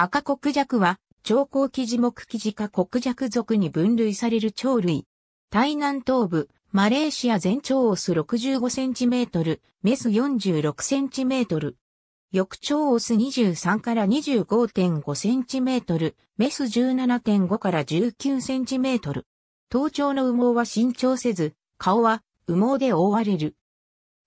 赤黒弱は、超高記事目記事か黒弱属に分類される鳥類。台南東部、マレーシア全長オス 65cm、メス 46cm。翌長オス23から 25.5cm、メス17.5から 19cm。頭頂の羽毛は伸長せず、顔は羽毛で覆われる。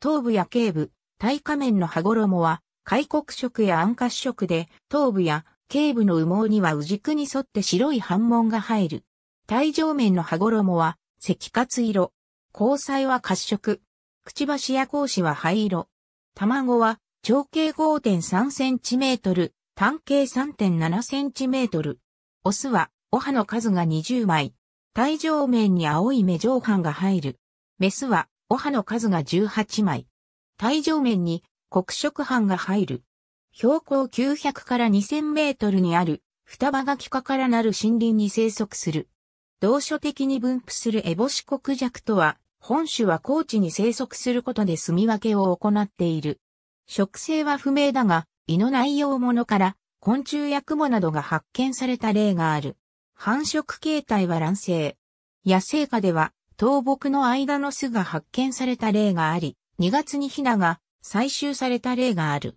頭部や頸部、体下面の歯衣は、開国色や暗褐色で、頭部や頸部の羽毛にはじ軸に沿って白い斑紋が入る。体上面の歯衣は赤褐色。交際は褐色。くちばしや格子は灰色。卵は長径 5.3cm、単径 3.7cm。オスはお歯の数が20枚。体上面に青い目上半が入る。メスはお歯の数が18枚。体上面に黒色斑が入る。標高900から2000メートルにある、双葉が気化からなる森林に生息する。同所的に分布するエボシコクジャクとは、本種は高地に生息することで住み分けを行っている。植生は不明だが、胃の内容物から昆虫やクモなどが発見された例がある。繁殖形態は卵生。野生下では倒木の間の巣が発見された例があり、2月にヒナが採集された例がある。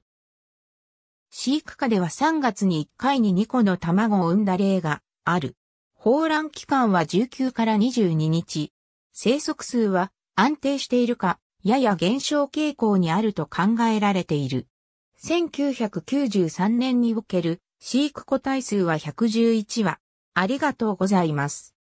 飼育下では3月に1回に2個の卵を産んだ例がある。放卵期間は19から22日。生息数は安定しているか、やや減少傾向にあると考えられている。1993年における飼育個体数は111羽。ありがとうございます。